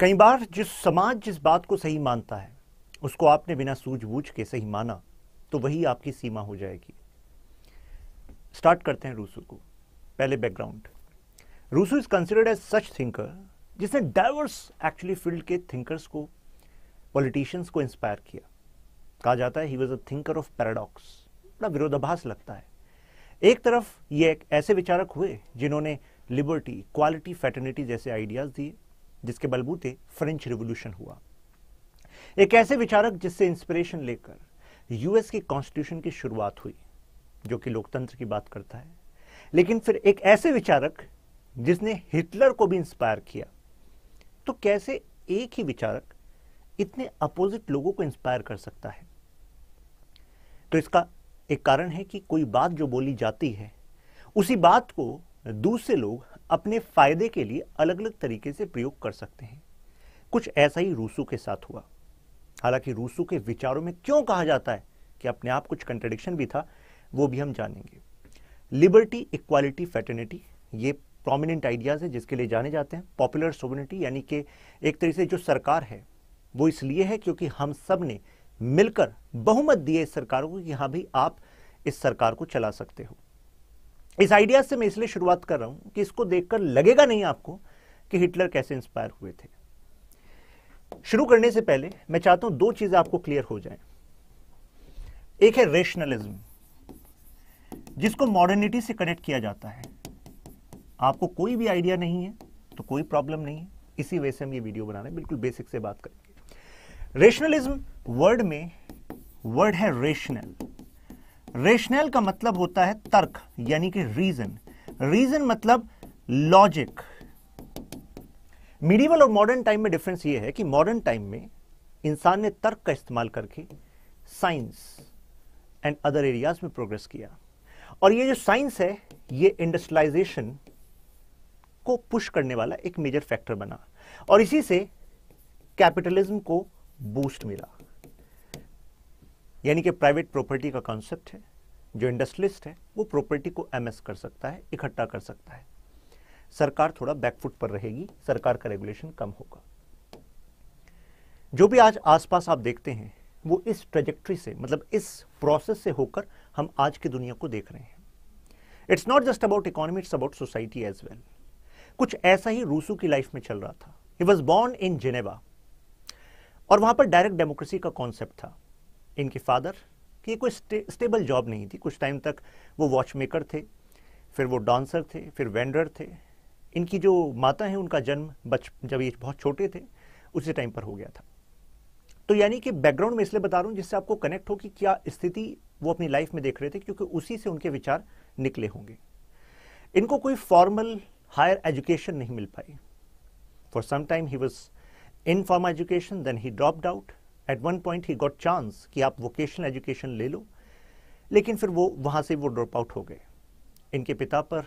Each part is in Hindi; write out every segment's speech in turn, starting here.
कई बार जिस समाज जिस बात को सही मानता है उसको आपने बिना सूझबूझ के सही माना तो वही आपकी सीमा हो जाएगी स्टार्ट करते हैं रूसू को पहले background Rousseau is considered as such thinker जिसने डाइवर्स एक्चुअली फील्ड के थिंकर्स को पॉलिटिशियंस को इंस्पायर किया कहा जाता है he was a thinker of paradox बड़ा विरोधाभास लगता है एक तरफ ये एक ऐसे विचारक हुए जिन्होंने लिबर्टी क्वालिटी फैटर्निटी जैसे आइडियाज़ दिए जिसके बलबूते फ्रेंच रिवोल्यूशन हुआ एक ऐसे विचारक जिससे इंस्पिरेशन लेकर यूएस की कॉन्स्टिट्यूशन की शुरुआत हुई जो कि लोकतंत्र की बात करता है लेकिन फिर एक ऐसे विचारक जिसने हिटलर को भी इंस्पायर किया तो कैसे एक ही विचारक इतने अपोजिट लोगों को इंस्पायर कर सकता है तो इसका एक कारण है कि कोई बात जो बोली जाती है उसी बात को दूसरे लोग अपने फायदे के लिए अलग अलग तरीके से प्रयोग कर सकते हैं कुछ ऐसा ही रूसू के साथ हुआ हालांकि रूसू के विचारों में क्यों कहा जाता है कि अपने आप कुछ कंट्रडिक्शन भी था वो भी हम जानेंगे लिबर्टी इक्वालिटी फेटर्निटी ये प्रोमिनेंट आइडियाज़ है जिसके लिए जाने जाते हैं पॉपुलर सोवनिटी यानी कि एक तरीके से जो सरकार है वो इसलिए है क्योंकि हम सब ने मिलकर बहुमत दिए इस सरकार को कि हाँ भाई आप इस सरकार को चला सकते हो इस आइडिया से मैं इसलिए शुरुआत कर रहा हूं कि इसको देखकर लगेगा नहीं आपको कि हिटलर कैसे इंस्पायर हुए थे शुरू करने से पहले मैं चाहता हूं दो चीजें आपको क्लियर हो जाए एक है रेशनलिज्म जिसको मॉडर्निटी से कनेक्ट किया जाता है आपको कोई भी आइडिया नहीं है तो कोई प्रॉब्लम नहीं है इसी वजह से हम ये वीडियो बना रहे हैं बिल्कुल बेसिक से बात करेंगे रेशनलिज्म वर्ड में वर्ड है रेशनल रेशनल का मतलब होता है तर्क यानी कि रीजन रीजन मतलब लॉजिक मीडिवल और मॉडर्न टाइम में डिफरेंस ये है कि मॉडर्न टाइम में इंसान ने तर्क का इस्तेमाल करके साइंस एंड अदर एरियाज में प्रोग्रेस किया और ये जो साइंस है ये इंडस्ट्रियलाइजेशन को पुश करने वाला एक मेजर फैक्टर बना और इसी से कैपिटलिज्म को बूस्ट मिला यानी कि प्राइवेट प्रॉपर्टी का कॉन्सेप्ट है जो इंडस्ट्रियलिस्ट है वो प्रॉपर्टी को एमएस कर सकता है इकट्ठा कर सकता है सरकार थोड़ा बैकफुट पर रहेगी सरकार का रेगुलेशन कम होगा जो भी आज आसपास आप देखते हैं वो इस ट्रेजेक्ट्री से मतलब इस प्रोसेस से होकर हम आज की दुनिया को देख रहे हैं it's not just about economy it's about society as well कुछ ऐसा ही रूसू की लाइफ में चल रहा था he was born in Geneva और वहां पर डायरेक्ट डेमोक्रेसी का कॉन्सेप्ट था इनके फादर कि ये कोई स्टे, स्टेबल जॉब नहीं थी कुछ टाइम तक वो वॉचमेकर थे फिर वो डांसर थे फिर वेंडर थे इनकी जो माता हैं उनका जन्म बच जब ये बहुत छोटे थे उसी टाइम पर हो गया था तो यानी कि बैकग्राउंड में इसलिए बता रहा हूँ जिससे आपको कनेक्ट हो कि क्या स्थिति वो अपनी लाइफ में देख रहे थे क्योंकि उसी से उनके विचार निकले होंगे इनको कोई फॉर्मल हायर एजुकेशन नहीं मिल पाई for some time he was in form education then he dropped out at one point he got chance कि आप वोकेशनल एजुकेशन ले लो लेकिन फिर वो वहाँ से वो ड्रॉप आउट हो गए इनके पिता पर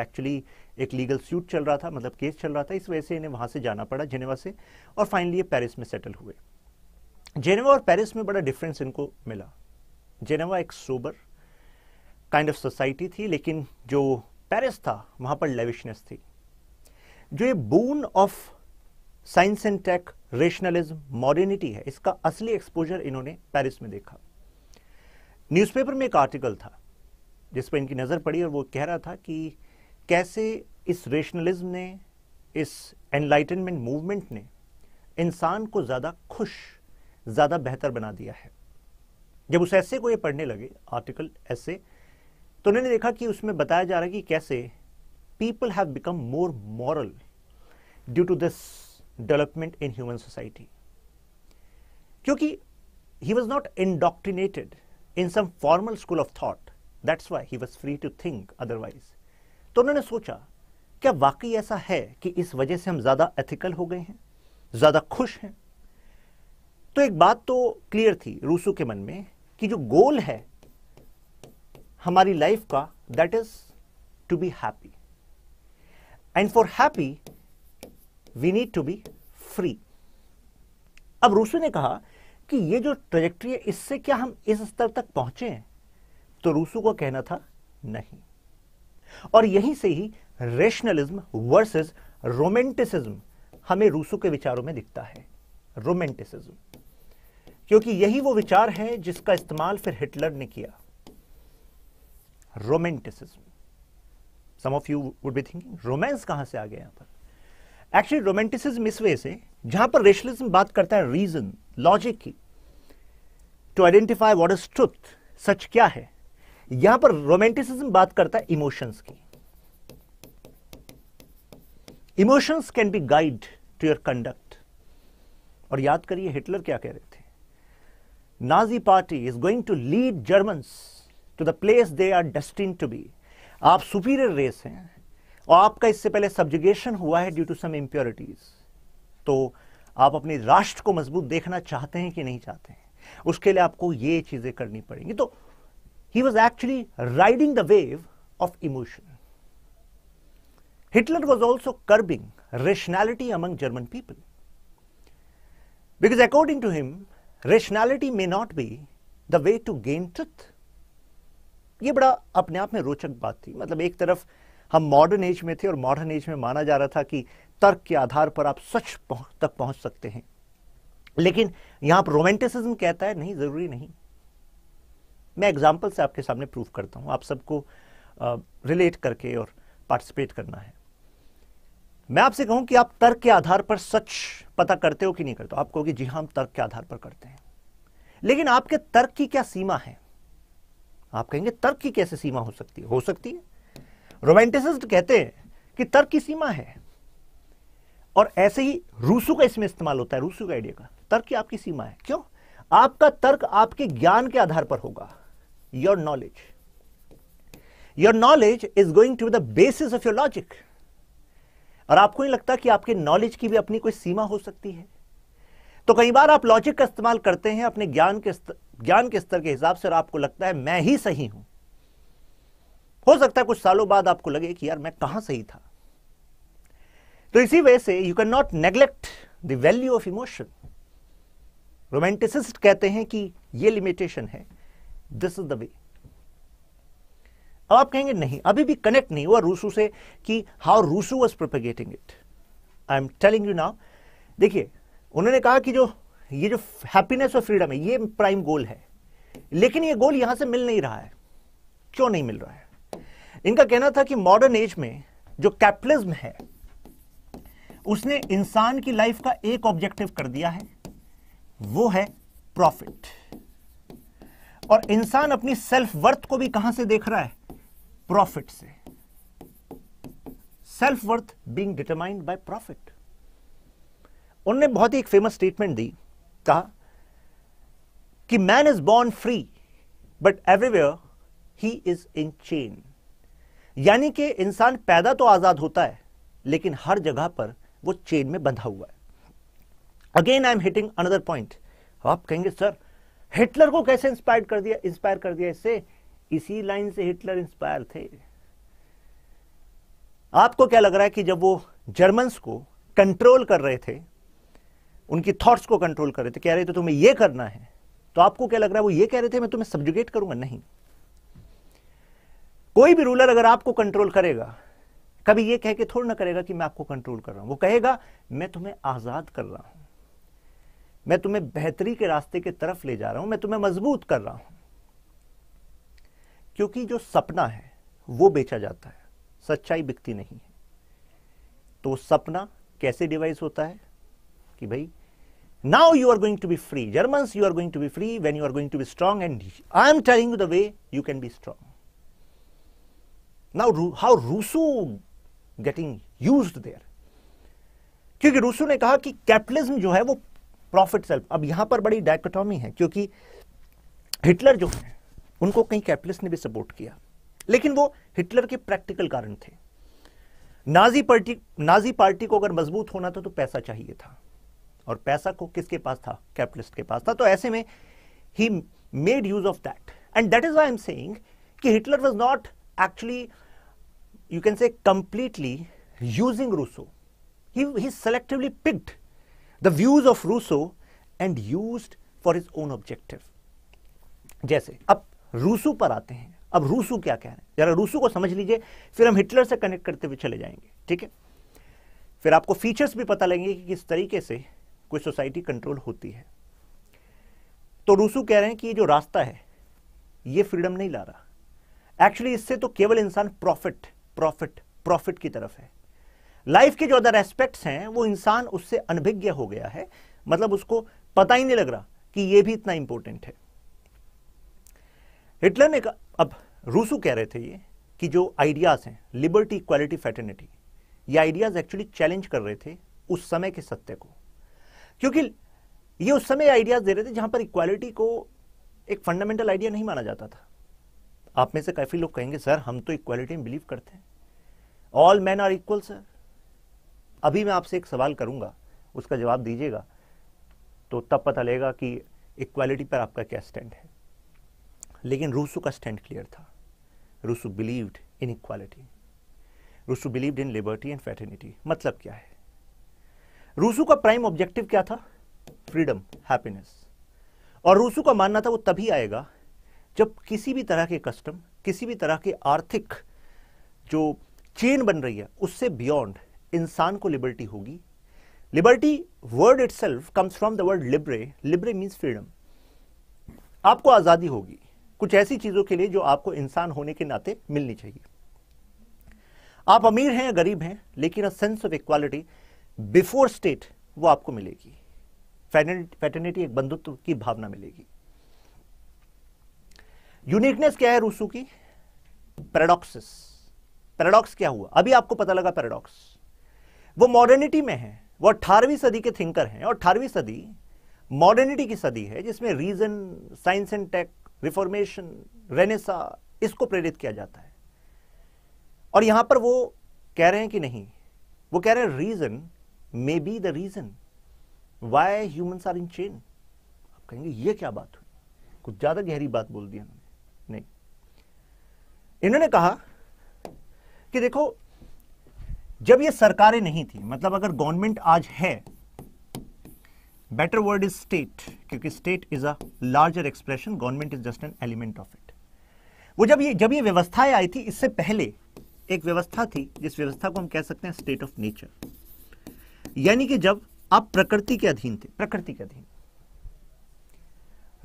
एक्चुअली एक लीगल सूट चल रहा था मतलब केस चल रहा था इस वजह से इन्हें वहाँ से जाना पड़ा जेनेवा से और फाइनली ये पेरिस में सेटल हुए जेनेवा और पेरिस में बड़ा डिफरेंस इनको मिला जेनेवा एक सोबर काइंड ऑफ सोसाइटी थी लेकिन जो पेरिस था वहाँ पर लेविशनेस थी जो ये boon of science and tech rationalism modernity है इसका असली एक्सपोजर इन्होंने पेरिस में देखा न्यूज़पेपर में एक आर्टिकल था जिस पर इनकी नज़र पड़ी और वो कह रहा था कि कैसे इस रेशनलिज्म ने इस एनलाइटनमेंट मूवमेंट ने इंसान को ज़्यादा खुश ज़्यादा बेहतर बना दिया है जब उस ऐसे को ये पढ़ने लगे आर्टिकल ऐसे तो उन्होंने देखा कि उसमें बताया जा रहा है कि कैसे people have become more moral due to this development in human society क्योंकि he was not indoctrinated in some formal school of thought that's why he was free to think otherwise तो उन्होंने सोचा क्या वाकई ऐसा है कि इस वजह से हम ज्यादा एथिकल हो गए हैं ज्यादा खुश हैं तो एक बात तो क्लियर थी रूसू के मन में कि जो गोल है हमारी लाइफ का that is to be happy and for happy we need to be free अब रूसो ने कहा कि ये जो ट्रेजेक्ट्री है इससे क्या हम इस स्तर तक पहुंचे हैं तो रूसो को कहना था नहीं और यहीं से ही रेशनलिज्म वर्सेस रोमेंटिसिज्म हमें रूसो के विचारों में दिखता है रोमेंटिसिज्म क्योंकि यही वो विचार है जिसका इस्तेमाल फिर हिटलर ने किया romanticism some of you would be thinking romance कहां से आ गया यहां पर एक्चुअली रोमांटिसिज्म इस वे से जहां पर रेशलिज्म बात करता है रीजन लॉजिक की to identify what is truth सच क्या है यहां पर रोमांटिसिज्म बात करता है इमोशंस की emotions can be guide to your conduct और याद करिए हिटलर क्या कह रहे थे Nazi party is going to lead German to the place they are destined to be आप सुपीरियर रेस हैं और आपका इससे पहले सब्जुगेशन हुआ है ड्यू टू सम इम्प्योरिटीज तो आप अपने राष्ट्र को मजबूत देखना चाहते हैं कि नहीं चाहते हैं उसके लिए आपको ये चीजें करनी पड़ेंगी तो he was actually riding the wave of emotion Hitler was also curbing rationality among German people because according to him rationality may not be the way to gain truth ये बड़ा अपने आप में रोचक बात थी मतलब एक तरफ हम मॉडर्न एज में थे और मॉडर्न एज में माना जा रहा था कि तर्क के आधार पर आप सच तक पहुंच सकते हैं लेकिन यहां पर रोमेंटिसिज्म कहता है नहीं जरूरी नहीं मैं एग्जाम्पल से आपके सामने प्रूफ करता हूं आप सबको रिलेट करके और पार्टिसिपेट करना है मैं आपसे कहूं कि आप तर्क के आधार पर सच पता करते हो कि नहीं करते हो आप कहोगे जी हाँ हम तर्क के आधार पर करते हैं लेकिन आपके तर्क की क्या सीमा है आप कहेंगे तर्क की कैसे सीमा हो सकती है हो सकती है रोमांटिसिस्ट कहते हैं कि तर्क की सीमा है और ऐसे ही रूसू का इसमें इस्तेमाल होता है रूसू का आइडिया का तर्क की आपकी सीमा है क्यों आपका तर्क आपके ज्ञान के आधार पर होगा your knowledge your knowledge is going to the basis of your logic और आपको नहीं लगता कि आपके नॉलेज की भी अपनी कोई सीमा हो सकती है तो कई बार आप लॉजिक का इस्तेमाल करते हैं अपने ज्ञान के ज्ञान के स्तर के हिसाब से और आपको लगता है मैं ही सही हूं हो सकता है कुछ सालों बाद आपको लगे कि यार मैं कहां सही था तो इसी वजह से you can not neglect the value of emotion romanticist कहते हैं कि ये लिमिटेशन है दिस इज द वे अब आप कहेंगे नहीं अभी भी कनेक्ट नहीं हुआ रूसू से कि how Rousseau was propagating it I am telling you now देखिए उन्होंने कहा कि जो ये जो हैप्पीनेस और फ्रीडम है ये प्राइम गोल है लेकिन ये गोल यहां से मिल नहीं रहा है क्यों नहीं मिल रहा है इनका कहना था कि मॉडर्न एज में जो कैपिटलिज्म है उसने इंसान की लाइफ का एक ऑब्जेक्टिव कर दिया है वो है प्रॉफिट और इंसान अपनी सेल्फ वर्थ को भी कहां से देख रहा है प्रॉफिट से self worth being determined by profit उनने बहुत ही एक फेमस स्टेटमेंट दी कहा कि man is born free but everywhere he is in chain यानी कि इंसान पैदा तो आज़ाद होता है लेकिन हर जगह पर वो चेन में बंधा हुआ है again I am hitting another point आप कहेंगे सर हिटलर को कैसे इंस्पायर कर दिया इंस्पायर कर दिया इससे इसी लाइन से हिटलर इंस्पायर थे आपको क्या लग रहा है कि जब वो जर्मन्स को कंट्रोल कर रहे थे उनकी थॉट्स को कंट्रोल कर रहे थे कह रहे थे तुम्हें ये करना है तो आपको क्या लग रहा है वो ये कह रहे थे मैं तुम्हें सब्जुगेट करूंगा नहीं कोई भी रूलर अगर आपको कंट्रोल करेगा कभी यह कह के थोड़ा ना करेगा कि मैं आपको कंट्रोल कर रहा हूं वो कहेगा मैं तुम्हें आजाद कर रहा हूं मैं तुम्हें बेहतरी के रास्ते की तरफ ले जा रहा हूं मैं तुम्हें मजबूत कर रहा हूं क्योंकि जो सपना है वो बेचा जाता है सच्चाई बिकती नहीं है तो सपना कैसे डिवाइस होता है कि भाई now you are going to be free German you are going to be free when you are going to be strong and I am telling the way you can be strong now how Rousseau getting use there क्योंकि रूसो ने कहा कि कैपिटलिज्म जो है वो प्रॉफिट सेल्फ अब यहां पर बड़ी डायकोटॉमी है क्योंकि हिटलर जो है उनको कहीं कैपिटलिस्ट ने भी सपोर्ट किया लेकिन वो हिटलर के प्रैक्टिकल कारण थे नाजी पार्टी नाजी पार्टी को अगर मजबूत होना था तो पैसा चाहिए था और पैसा को किसके पास था कैपिटलिस्ट के पास था तो ऐसे में he made use of that and that is I am saying कि Hitler was not actually you can say completely using Rousseau. He, he selectively picked the views of Rousseau and used for his own जैसे अब रूसू पर आते हैं अब रूसू क्या कह रहे हैं जरा रूसू को समझ लीजिए फिर हम हिटलर से कनेक्ट करते हुए चले जाएंगे ठीक है फिर आपको फीचर्स भी पता लगेंगे कि किस तरीके से कोई सोसाइटी कंट्रोल होती है तो रूसू कह रहे हैं कि ये जो रास्ता है ये फ्रीडम नहीं ला रहा एक्चुअली इससे तो केवल इंसान प्रॉफिट प्रॉफिट प्रॉफिट की तरफ है लाइफ के जो अदर एस्पेक्ट्स हैं वो इंसान उससे अनभिज्ञ हो गया है मतलब उसको पता ही नहीं लग रहा कि ये भी इतना इंपॉर्टेंट है हिटलर ने अब रूसू कह रहे थे ये कि जो आइडियाज हैं लिबर्टी इक्वालिटी फैटर्निटी ये आइडियाज एक्चुअली चैलेंज कर रहे थे उस समय के सत्य को क्योंकि ये उस समय आइडियाज दे रहे थे जहां पर इक्वालिटी को एक फंडामेंटल आइडिया नहीं माना जाता था आप में से काफ़ी लोग कहेंगे सर हम तो इक्वलिटी में बिलीव करते हैं all man are equal sir अभी मैं आपसे एक सवाल करूंगा उसका जवाब दीजिएगा तो तब पता लगेगा कि इक्वालिटी पर आपका क्या स्टैंड है लेकिन रूसू का स्टैंड क्लियर था Rousseau believed in equality Rousseau believed in liberty and fraternity मतलब क्या है रूसू का प्राइम ऑब्जेक्टिव क्या था फ्रीडम हैप्पीनेस और रूसू का मानना था वो तभी आएगा जब किसी भी तरह के कस्टम किसी भी तरह के आर्थिक जो चेन बन रही है उससे बियॉन्ड इंसान को लिबर्टी होगी liberty word itself comes from the word libre libre means freedom आपको आज़ादी होगी कुछ ऐसी चीज़ों के लिए जो आपको इंसान होने के नाते मिलनी चाहिए आप अमीर हैं या गरीब हैं लेकिन a sense of equality before state वो आपको मिलेगी फैटर्निटी एक बंधुत्व की भावना मिलेगी यूनिकनेस क्या है रूसू की पेराडॉक्सिस पेराडॉक्स क्या हुआ अभी आपको पता लगा पेराडॉक्स वो मॉडर्निटी में है वो अठारहवीं सदी के थिंकर हैं और अठारहवीं सदी मॉडर्निटी की सदी है जिसमें reason science and tech reformation renaissance इसको प्रेरित किया जाता है और यहां पर वो कह रहे हैं कि नहीं वो कह रहे हैं reason may be the reason why humans are in chain आप कहेंगे ये क्या बात हुई कुछ ज्यादा गहरी बात बोल दिया इन्होंने कहा कि देखो जब ये सरकारें नहीं थी मतलब अगर गवर्नमेंट आज है बेटर वर्ड इज स्टेट क्योंकि state is a larger expression government is just an element of it वो जब ये जब ये व्यवस्थाएं आई थी इससे पहले एक व्यवस्था थी जिस व्यवस्था को हम कह सकते हैं स्टेट ऑफ नेचर यानी कि जब आप प्रकृति के अधीन थे प्रकृति के अधीन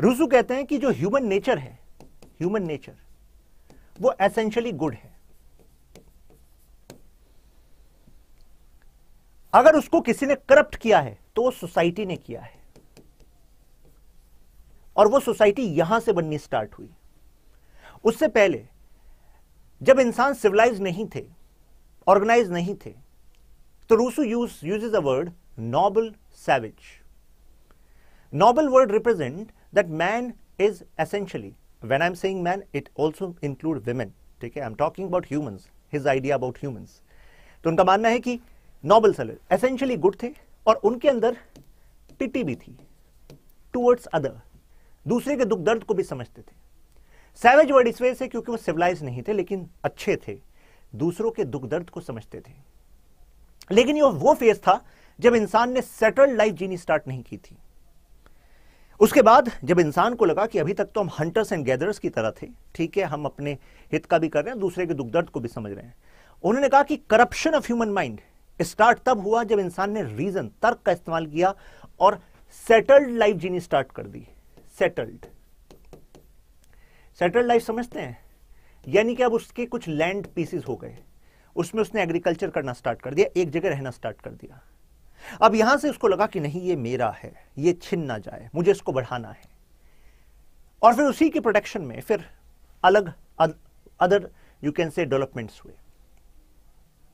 रूसू कहते हैं कि जो ह्यूमन नेचर है ह्यूमन नेचर वो एसेंशियली गुड है अगर उसको किसी ने करप्ट किया है तो वो सोसाइटी ने किया है और वो सोसाइटी यहां से बननी स्टार्ट हुई उससे पहले जब इंसान सिविलाइज नहीं थे ऑर्गेनाइज नहीं थे तो Rousseau use use is a word noble savage noble word represent that man is essentially when I'm saying man, it also include women. ठीक है I am talking about humans his idea about humans तो उनका मानना है कि नॉबल सेलर एसेंशियली गुड थे और उनके अंदर पिटी भी थी टूवर्ड्स अदर दूसरे के दुख दर्द को भी समझते थे सैवेज वर्ड इस वजह से क्योंकि वो सिविलाइज नहीं थे लेकिन अच्छे थे दूसरों के दुख दर्द को समझते थे लेकिन ये वो फेज था जब इंसान ने सेटल्ड लाइफ जीनी स्टार्ट नहीं की थी उसके बाद जब इंसान को लगा कि अभी तक तो हम हंटर्स एंड गैदरर्स की तरह थे ठीक है हम अपने हित का भी कर रहे हैं दूसरे के दुख दर्द को भी समझ रहे हैं उन्होंने कहा कि corruption of human mind start तब हुआ जब इंसान ने रीजन तर्क का इस्तेमाल किया और सेटल्ड लाइफ जीनी स्टार्ट कर दी सेटल्ड सेटल्ड लाइफ समझते हैं यानी कि अब उसके कुछ लैंड पीसेस हो गए उसमें उसने एग्रीकल्चर करना स्टार्ट कर दिया एक जगह रहना स्टार्ट कर दिया अब यहां से उसको लगा कि नहीं ये मेरा है ये छिन ना जाए मुझे इसको बढ़ाना है और फिर उसी के प्रोटेक्शन में फिर अलग other you can say developments हुए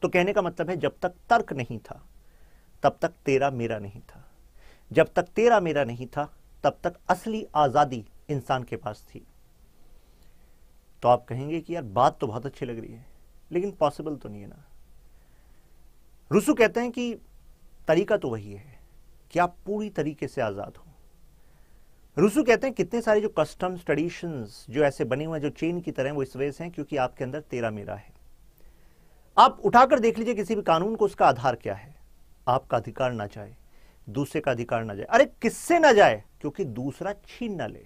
तो कहने का मतलब है जब तक तर्क नहीं था तब तक तेरा मेरा नहीं था जब तक तेरा मेरा नहीं था तब तक असली आज़ादी इंसान के पास थी तो आप कहेंगे कि यार बात तो बहुत अच्छी लग रही है लेकिन पॉसिबल तो नहीं है ना रुसू कहते हैं कि तरीका तो वही है कि आप पूरी तरीके से आज़ाद हो रूसू कहते हैं कितने सारे जो कस्टम्स ट्रेडिशन जो ऐसे बने हुए हैं जो चेन की तरह वो इस वजह से हैं क्योंकि आपके अंदर तेरा मेरा है आप उठाकर देख लीजिए किसी भी कानून को उसका आधार क्या है आपका अधिकार ना जाए दूसरे का अधिकार ना जाए अरे किससे ना जाए क्योंकि दूसरा छीन ना ले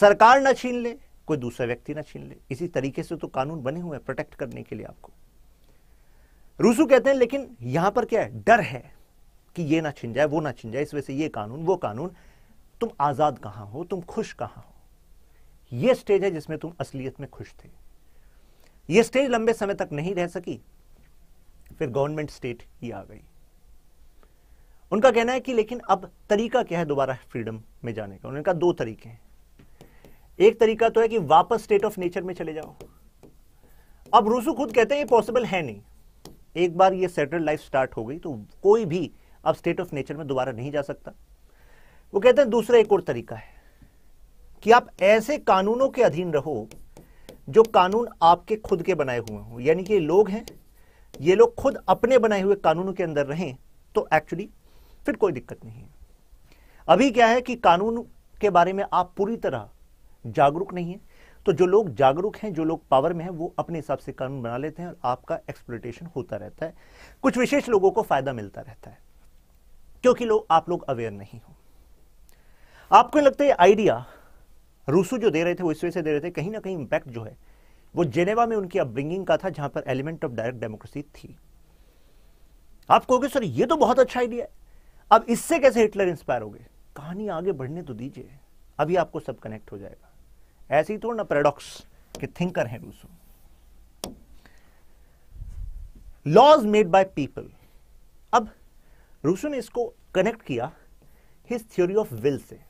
सरकार ना छीन ले कोई दूसरा व्यक्ति ना छीन ले इसी तरीके से तो कानून बने हुए हैं प्रोटेक्ट करने के लिए आपको रूसू कहते हैं लेकिन यहां पर क्या है डर है कि ये ना छिन जाए वो ना छिन जाए इस वजह से ये कानून वो कानून तुम आज़ाद कहां हो तुम खुश कहां हो ये स्टेज है जिसमें तुम असलियत में खुश थे ये स्टेज लंबे समय तक नहीं रह सकी फिर गवर्नमेंट स्टेट ही आ गई उनका कहना है कि लेकिन अब तरीका क्या है दोबारा फ्रीडम में जाने का उन्होंने कहा दो तरीके हैं एक तरीका तो है कि वापस स्टेट ऑफ नेचर में चले जाओ अब रूसू खुद कहते हैं ये पॉसिबल है नहीं एक बार ये सेटल लाइफ स्टार्ट हो गई तो कोई भी अब स्टेट ऑफ नेचर में दोबारा नहीं जा सकता वो कहते हैं दूसरा एक और तरीका है कि आप ऐसे कानूनों के अधीन रहो जो कानून आपके खुद के बनाए हुए हों यानी कि लोग हैं ये लोग खुद अपने बनाए हुए कानूनों के अंदर रहें तो एक्चुअली फिर कोई दिक्कत नहीं है अभी क्या है कि कानून के बारे में आप पूरी तरह जागरूक नहीं है तो जो लोग जागरूक हैं जो लोग पावर में हैं वो अपने हिसाब से कानून बना लेते हैं और आपका एक्सप्लोटेशन होता रहता है कुछ विशेष लोगों को फायदा मिलता रहता है क्योंकि लो, आप लोग अवेयर नहीं हो आपको लगता है आइडिया रूसू जो दे रहे थे वो इस वजह से दे रहे थे कहीं ना कहीं इंपैक्ट जो है वो जेनेवा में उनकी अपब्रिंगिंग का था जहां पर एलिमेंट ऑफ डायरेक्ट डेमोक्रेसी थी आप कहोगे सर ये तो बहुत अच्छा आइडिया है अब इससे कैसे हिटलर इंस्पायर हो गए कहानी आगे बढ़ने तो दीजिए अभी आपको सब कनेक्ट हो जाएगा ऐसे ही थोड़ा ना पेराडॉक्स के थिंकर हैं Rousseau laws made by people अब रूसो ने इसको कनेक्ट किया हिज थ्योरी ऑफ विल से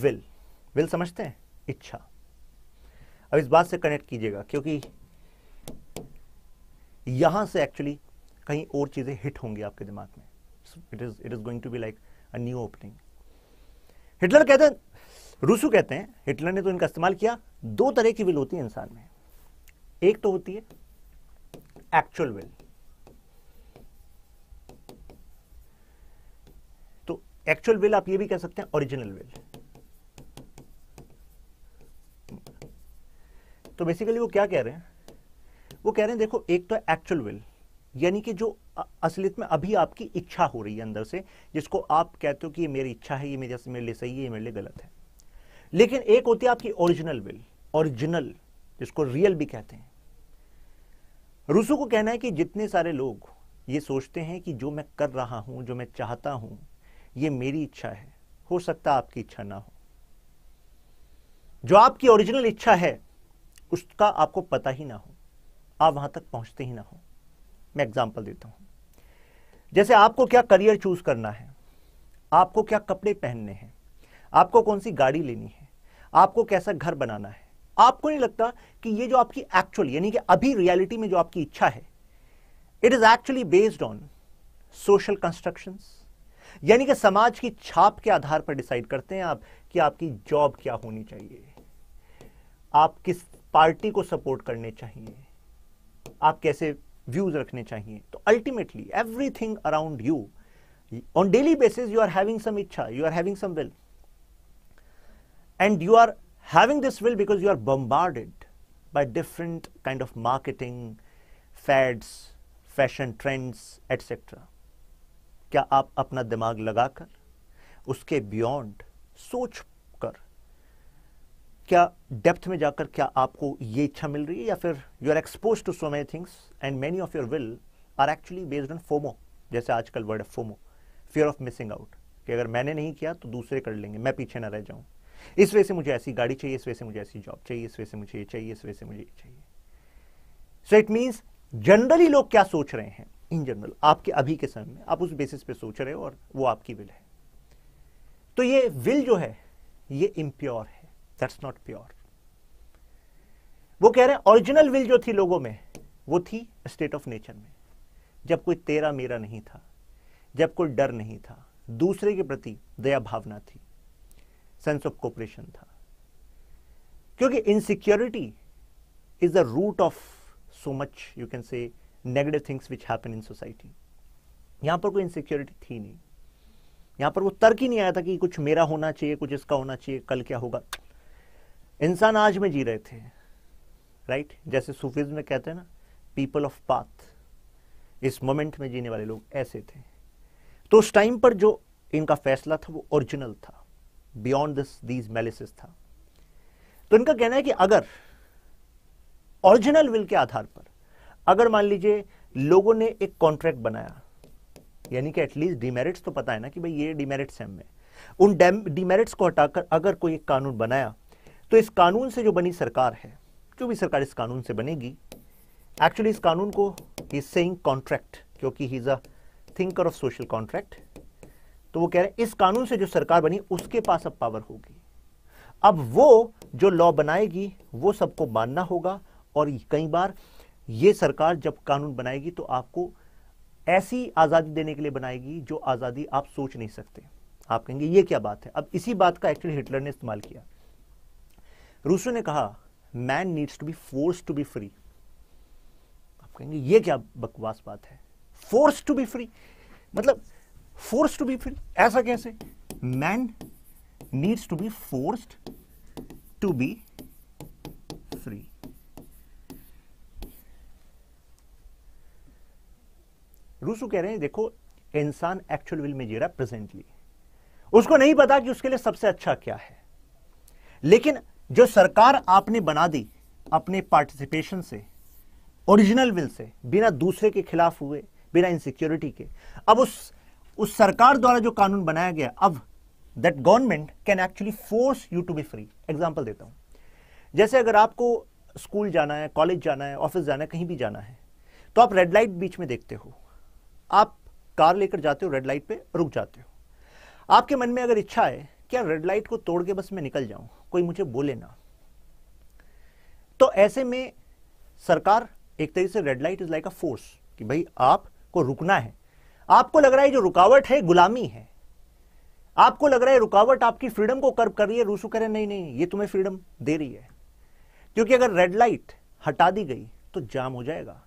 विल विल समझते हैं इच्छा अब इस बात से कनेक्ट कीजिएगा क्योंकि यहां से एक्चुअली कहीं और चीजें हिट होंगी आपके दिमाग में it is it is going to be like a new opening Hitler कहते हैं रूसू कहते हैं हिटलर ने तो इनका इस्तेमाल किया दो तरह की विल होती है इंसान में एक तो होती है एक्चुअल विल एक्चुअल विल आप ये भी कह सकते हैं ओरिजिनल विल तो बेसिकली वो क्या कह रहे हैं वो कह रहे हैं देखो एक तो एक्चुअल विल यानी कि जो असलियत में अभी आपकी इच्छा हो रही है अंदर से जिसको आप कहते हो कि ये मेरी इच्छा है ये मेरे मेरे लिए सही है ये मेरे लिए गलत है लेकिन एक होती है आपकी ओरिजिनल विल ओरिजिनल जिसको रियल भी कहते हैं रूसो को कहना है कि जितने सारे लोग ये सोचते हैं कि जो मैं कर रहा हूं जो मैं चाहता हूं ये मेरी इच्छा है हो सकता आपकी इच्छा ना हो जो आपकी ओरिजिनल इच्छा है उसका आपको पता ही ना हो आप वहां तक पहुंचते ही ना हो मैं एग्जाम्पल देता हूं जैसे आपको क्या करियर चूज करना है आपको क्या कपड़े पहनने हैं आपको कौन सी गाड़ी लेनी है आपको कैसा घर बनाना है आपको नहीं लगता कि ये जो आपकी एक्चुअल यानी कि अभी रियलिटी में जो आपकी इच्छा है it is actually based on social constructions यानी कि समाज की छाप के आधार पर डिसाइड करते हैं आप कि आपकी जॉब क्या होनी चाहिए आप किस पार्टी को सपोर्ट करने चाहिए आप कैसे व्यूज रखने चाहिए तो ultimately everything around you on daily basis you are having some इच्छा you are having some will and you are having this will because you are bombarded by different kind of marketing fads fashion trends etcetera क्या आप अपना दिमाग लगाकर उसके बियॉन्ड सोच कर क्या डेप्थ में जाकर क्या आपको ये इच्छा मिल रही है या फिर you are expose to so many things and many of your will are actually based on FOMO जैसे आजकल वर्ड है FOMO fear of missing out कि अगर मैंने नहीं किया तो दूसरे कर लेंगे मैं पीछे ना रह जाऊं इस वजह से मुझे ऐसी गाड़ी चाहिए इस वजह से मुझे ऐसी जॉब चाहिए इस वजह से मुझे ये चाहिए इस वजह से मुझे ये चाहिए सो इट मीन्स जनरली लोग क्या सोच रहे हैं इन जनरल आपके अभी के समय में आप उस बेसिस पे सोच रहे हो और वो आपकी विल है तो ये विल जो है ये इम्प्योर है दैट्स नॉट प्योर वो कह रहे हैं ओरिजिनल विल जो थी लोगों में वो थी स्टेट ऑफ नेचर में जब कोई तेरा मेरा नहीं था जब कोई डर नहीं था दूसरे के प्रति दया भावना थी सेंस ऑफ कोऑपरेशन था क्योंकि insecurity is the root of so much you can say negative things which happen in society यहाँ पर कोई इनसिक्योरिटी थी नहीं यहाँ पर वो तर्क ही नहीं आया था कि कुछ मेरा होना चाहिए कुछ इसका होना चाहिए कल क्या होगा इंसान आज में जी रहे थे राइट right? जैसे सूफीज में कहते हैं ना पीपल ऑफ पाथ इस मोमेंट में जीने वाले लोग ऐसे थे तो उस टाइम पर जो इनका फैसला था वो ओरिजिनल था बियॉन्ड दिस दीज मेलिसिस था तो इनका कहना है कि अगर ओरिजिनल विल के आधार पर अगर मान लीजिए लोगों ने एक कॉन्ट्रैक्ट बनाया यानी कि एटलीस्ट डिमेरिट्स तो पता है ना कि भाई ये डिमेरिट्स हैं में उन डिमेरिट्स को हटाकर अगर कोई एक कानून बनाया तो इस कानून से जो बनी सरकार है जो भी सरकार इस कानून से बनेगी एक्चुअली इस कानून को ही सेइंग कॉन्ट्रैक्ट क्योंकि he is a thinker of social contract तो वो कह रहे हैं इस कानून से जो सरकार बनी उसके पास अब पावर होगी अब वो जो लॉ बनाएगी वो सबको मानना होगा और कई बार ये सरकार जब कानून बनाएगी तो आपको ऐसी आज़ादी देने के लिए बनाएगी जो आज़ादी आप सोच नहीं सकते आप कहेंगे ये क्या बात है अब इसी बात का एक्चुअली हिटलर ने इस्तेमाल किया रूसो ने कहा man needs to be force to be free आप कहेंगे ये क्या बकवास बात है फोर्स टू बी फ्री मतलब फोर्स टू बी फ्री ऐसा कैसे man needs to be forced to be Rousseau कह रहे हैं देखो इंसान एक्चुअल विल में जी रहा है प्रेजेंटली उसको नहीं पता कि उसके लिए सबसे अच्छा क्या है लेकिन जो सरकार आपने बना दी अपने पार्टिसिपेशन से ओरिजिनल विल से बिना दूसरे के खिलाफ हुए बिना इनसिक्योरिटी के अब उस उस सरकार द्वारा जो कानून बनाया गया अब that government can actually force you to be free example देता हूं जैसे अगर आपको स्कूल जाना है कॉलेज जाना है ऑफिस जाना है कहीं भी जाना है तो आप रेड लाइट बीच में देखते हो आप कार लेकर जाते हो रेड लाइट पे रुक जाते हो आपके मन में अगर इच्छा है क्या रेड लाइट को तोड़ के बस मैं निकल जाऊं कोई मुझे बोले ना तो ऐसे में सरकार एक तरीके से red light is like a force कि भाई आपको रुकना है आपको लग रहा है जो रुकावट है गुलामी है आपको लग रहा है रुकावट आपकी फ्रीडम को कर्ब कर रही है रूसू कह रहे नहीं नहीं ये तुम्हें फ्रीडम दे रही है क्योंकि अगर रेड लाइट हटा दी गई तो जाम हो जाएगा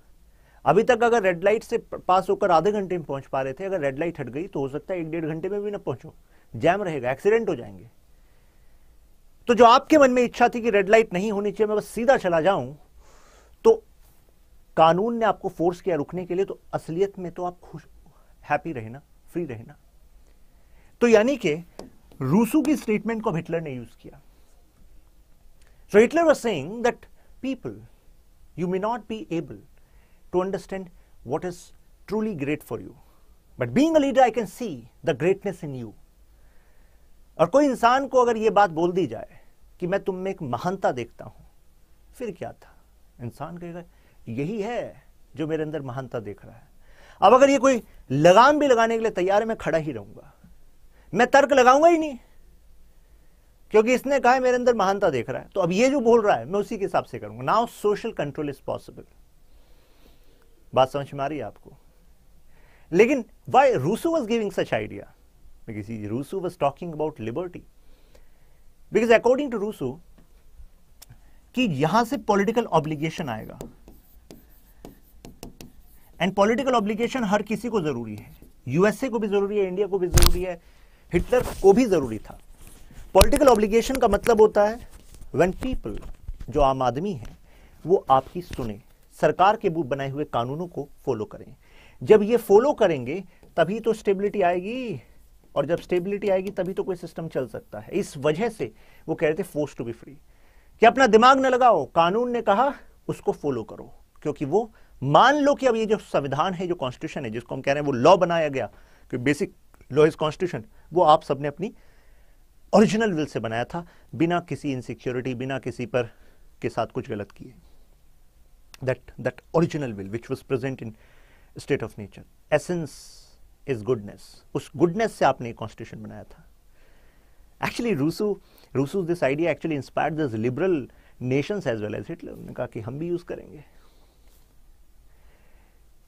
अभी तक अगर रेड लाइट से पास होकर आधे घंटे में पहुंच पा रहे थे अगर रेड लाइट हट गई तो हो सकता है एक डेढ़ घंटे में भी ना पहुंचो जैम रहेगा एक्सीडेंट हो जाएंगे तो जो आपके मन में इच्छा थी कि रेड लाइट नहीं होनी चाहिए मैं बस सीधा चला जाऊं तो कानून ने आपको फोर्स किया रुकने के लिए तो असलियत में तो आप खुश हैप्पी रहे ना फ्री रहे ना तो यानी कि रूसू की स्टेटमेंट को हिटलर ने यूज किया so Hitler was saying that people you may not be able to understand what is truly great for you but a leader, I can see the greatness in you और कोई इंसान को अगर ये बात बोल दी जाए कि मैं तुम में एक महानता देखता हूँ फिर क्या था इंसान कहेगा यही है जो मेरे अंदर महानता देख रहा है अब अगर ये कोई लगाम भी लगाने के लिए तैयार है मैं खड़ा ही रहूंगा मैं तर्क लगाऊंगा ही नहीं क्योंकि इसने कहा है मेरे अंदर महानता देख रहा है तो अब ये जो बोल रहा है मैं उसी के हिसाब से करूंगा now social control is possible बात समझ में आ रही है आपको लेकिन why Rousseau was giving such idea because was talking about liberty because according to according to कि यहां से पॉलिटिकल ऑब्लिगेशन आएगा एंड पॉलिटिकल ऑब्लिगेशन हर किसी को जरूरी है यूएसए को भी जरूरी है इंडिया को भी जरूरी है हिटलर को भी जरूरी था पॉलिटिकल ऑब्लिगेशन का मतलब होता है व्हेन पीपल जो आम आदमी है वो आपकी सुने सरकार के बनाए हुए कानूनों को फॉलो करें जब ये फॉलो करेंगे तभी तो स्टेबिलिटी आएगी और जब स्टेबिलिटी आएगी तभी तो कोई सिस्टम चल सकता है इस वजह से वो कह रहे थे फोर्स टू बी फ्री कि अपना दिमाग न लगाओ कानून ने कहा उसको फॉलो करो क्योंकि वो मान लो कि अब ये जो संविधान है जो कॉन्स्टिट्यूशन है जिसको हम कह रहे हैं वो लॉ बनाया गया कि बेसिक लॉ इज कॉन्स्टिट्यूशन वो आप सबने अपनी ओरिजिनल विल से बनाया था बिना किसी इनसिक्योरिटी बिना किसी पर के साथ कुछ गलत किए that that original will which was present in state of nature essence is goodness us goodness se aapne constitution banaya tha actually rousseau rousseau's this idea actually inspired this liberal nations as well as Hitler unne kaha ki hum bhi use karenge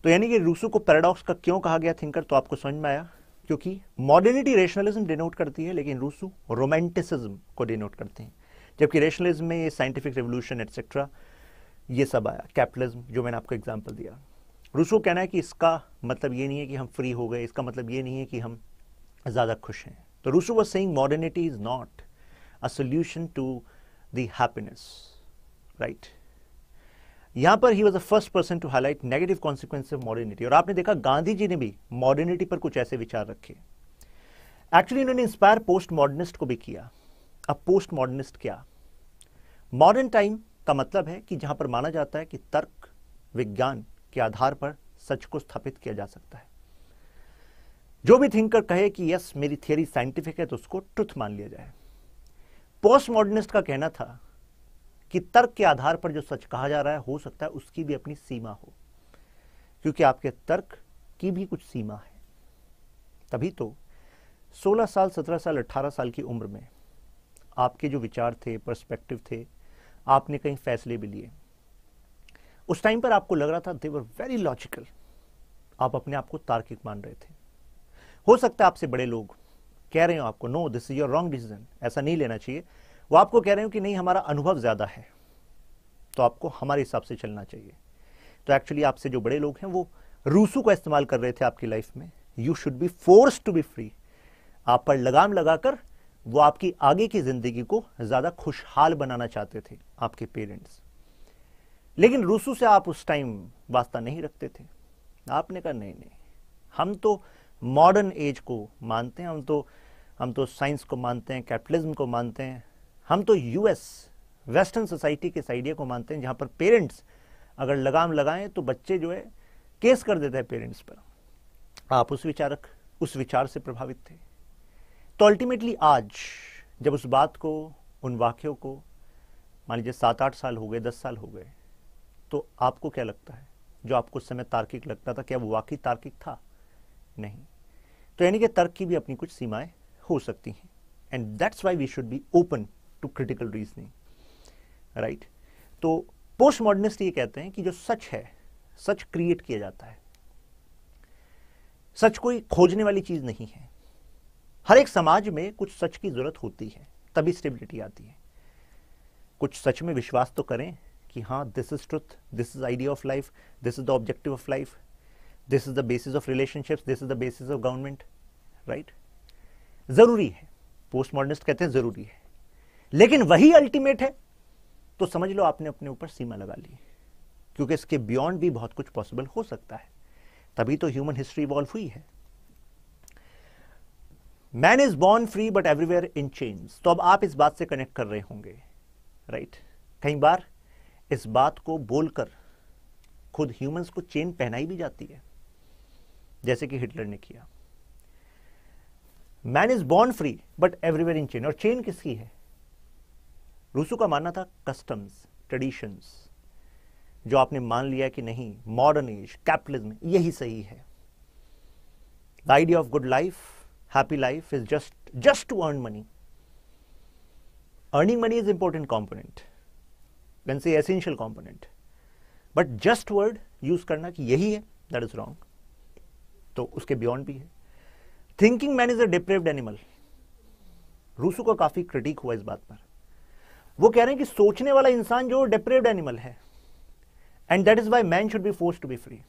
तो यानी कि रूसो को पैराडॉक्स का क्यों कहा गया थिंकर तो आपको समझ में आया क्योंकि मॉडर्निटी रेशनलिज्म डिनोट करती है लेकिन रूसो रोमांटिसिज्म को डिनोट करते हैं जबकि रेशनलिज्म में ये साइंटिफिक रेवोल्यूशन एट्सेट्रा ये सब आया कैपिटलिज्म जो मैंने आपको एग्जाम्पल दिया रूसो कहना है कि इसका मतलब ये नहीं है कि हम फ्री हो गए इसका मतलब ये नहीं है कि हम ज़्यादा खुश हैं तो Rousseau was saying modernity is not a solution to the happiness right यहाँ पर he was a first person to highlight negative consequence of modernity और आपने देखा गांधी जी ने भी मॉडर्निटी पर कुछ ऐसे विचार रखे एक्चुअली इन्होंने इंस्पायर पोस्ट मॉडर्निस्ट को भी किया अब पोस्ट मॉडर्निस्ट क्या मॉडर्न टाइम का मतलब है कि जहां पर माना जाता है कि तर्क विज्ञान के आधार पर सच को स्थापित किया जा सकता है जो भी थिंकर कहे कि यस मेरी थियोरी साइंटिफिक है तो उसको ट्रुथ मान लिया जाए पोस्ट मॉडर्निस्ट का कहना था कि तर्क के आधार पर जो सच कहा जा रहा है हो सकता है उसकी भी अपनी सीमा हो क्योंकि आपके तर्क की भी कुछ सीमा है तभी तो 16 साल 17 साल 18 साल की उम्र में आपके जो विचार थे पर्सपेक्टिव थे आपने कहीं फैसले भी लिए उस टाइम पर आपको लग रहा था देवर वेरी लॉजिकल आप अपने आप को तार्किक मान रहे थे हो सकता है आपसे बड़े लोग कह रहे हो आपको no this is your wrong decision ऐसा नहीं लेना चाहिए वो आपको कह रहे हो कि नहीं हमारा अनुभव ज़्यादा है तो आपको हमारे हिसाब से चलना चाहिए तो एक्चुअली आपसे जो बड़े लोग हैं वो रूसू का इस्तेमाल कर रहे थे आपकी लाइफ में you should be force to be free आप पर लगाम लगाकर वो आपकी आगे की ज़िंदगी को ज़्यादा खुशहाल बनाना चाहते थे आपके पेरेंट्स लेकिन रूसू से आप उस टाइम वास्ता नहीं रखते थे आपने कहा नहीं नहीं हम तो मॉडर्न एज को मानते हैं हम तो हम तो साइंस को मानते हैं कैपिटलिज्म को मानते हैं हम तो यूएस वेस्टर्न सोसाइटी के इस आइडिया को मानते हैं जहां पर पेरेंट्स अगर लगाम लगाएं तो बच्चे जो है केस कर देते हैं पेरेंट्स पर आप उस विचारक उस विचार से प्रभावित थे तो अल्टीमेटली आज जब उस बात को उन वाक्यों को मान लीजिए सात आठ साल हो गए दस साल हो गए तो आपको क्या लगता है जो आपको उस समय तार्किक लगता था क्या वो वाकई तार्किक था नहीं तो यानी कि तर्क की भी अपनी कुछ सीमाएं हो सकती हैं and that's why we should be open to critical reasoning right तो पोस्ट मॉडर्निस्ट ये कहते हैं कि जो सच है सच क्रिएट किया जाता है सच कोई खोजने वाली चीज नहीं है हर एक समाज में कुछ सच की जरूरत होती है तभी स्टेबिलिटी आती है कुछ सच में विश्वास तो करें कि हाँ this is truth this is idea of life this is the objective of life this is the basis of relationships this is the basis of government right ज़रूरी है पोस्ट मॉडर्निस्ट कहते हैं ज़रूरी है लेकिन वही अल्टीमेट है तो समझ लो आपने अपने ऊपर सीमा लगा ली क्योंकि इसके बियॉन्ड भी बहुत कुछ पॉसिबल हो सकता है तभी तो ह्यूमन हिस्ट्री इवॉल्व हुई है man is born free but everywhere in chains तो अब आप इस बात से कनेक्ट कर रहे होंगे राइट कई बार इस बात को बोलकर खुद ह्यूमंस को चेन पहनाई भी जाती है जैसे कि हिटलर ने किया man is born free but everywhere in chain और चेन किसकी है रूसू का मानना था कस्टम्स ट्रेडिशंस जो आपने मान लिया कि नहीं मॉडर्न एज कैपिटलिज्म यही सही है the idea of good life happy life is just just to earn money earning money is important component you can say essential component but just word use करना कि यही है दैट इज रॉन्ग तो उसके बियॉन्ड भी है thinking man is a depraved animal Rousseau का काफी क्रिटिक हुआ इस बात पर वो कह रहे हैं कि सोचने वाला इंसान जो डिप्रेव्ड एनिमल है and that is why man should be force to be free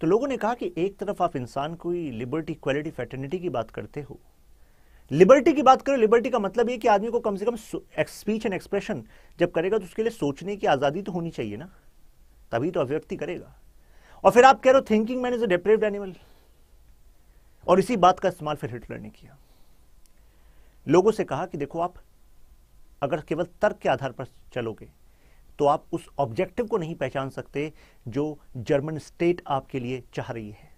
तो लोगों ने कहा कि एक तरफ आप इंसान को लिबर्टी इक्वलिटी फैटर्निटी की बात करते हो लिबर्टी की बात करें लिबर्टी का मतलब ये कि आदमी को कम से कम स्पीच एंड एक्सप्रेशन जब करेगा तो उसके लिए सोचने की आज़ादी तो होनी चाहिए ना तभी तो अभिव्यक्ति करेगा और फिर आप कह रहे हो thinking man is a deprave animal और इसी बात का इस्तेमाल फिर हिटलर ने किया लोगों से कहा कि देखो आप अगर केवल तर्क के आधार पर चलोगे तो आप उस ऑब्जेक्टिव को नहीं पहचान सकते जो जर्मन स्टेट आपके लिए चाह रही है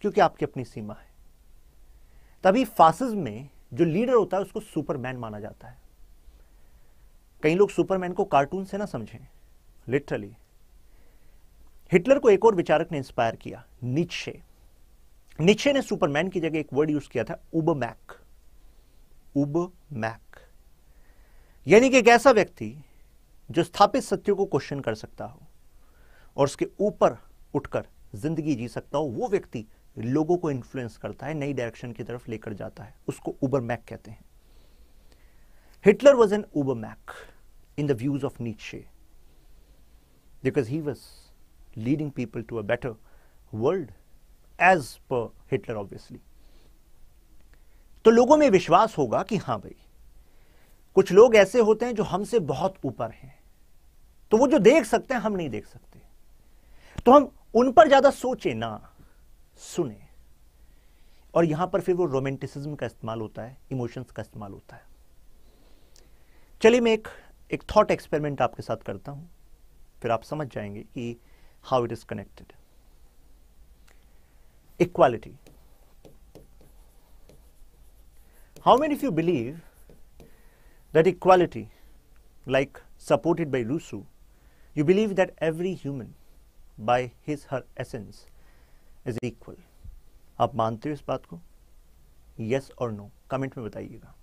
क्योंकि आपकी अपनी सीमा है तभी फासिज में जो लीडर होता है उसको सुपरमैन माना जाता है कई लोग सुपरमैन को कार्टून से ना समझें लिटरली हिटलर को एक और विचारक ने इंस्पायर किया नीचे नीचे ने सुपरमैन की जगह एक वर्ड यूज किया था उब मैक उब मैक यानी कि एक ऐसा व्यक्ति जो स्थापित सत्यों को क्वेश्चन कर सकता हो और उसके ऊपर उठकर जिंदगी जी सकता हो वो व्यक्ति लोगों को इन्फ्लुएंस करता है नई डायरेक्शन की तरफ लेकर जाता है उसको उबर मैक कहते हैं Hitler was an ubermensch in the views of Nietzsche because he was leading people to a better world as per Hitler obviously तो लोगों में विश्वास होगा कि हाँ भाई कुछ लोग ऐसे होते हैं जो हमसे बहुत ऊपर हैं तो वो जो देख सकते हैं हम नहीं देख सकते तो हम उन पर ज्यादा सोचे ना सुने और यहां पर फिर वो रोमेंटिसिज्म का इस्तेमाल होता है इमोशंस का इस्तेमाल होता है चलिए मैं एक एक थॉट एक्सपेरिमेंट आपके साथ करता हूं फिर आप समझ जाएंगे कि how it is connected equality how men if you believe that equality like supported by Rousseau you believe that every human by his her essence is equal आप मानते हो इस बात को यस और नो कमेंट में बताइएगा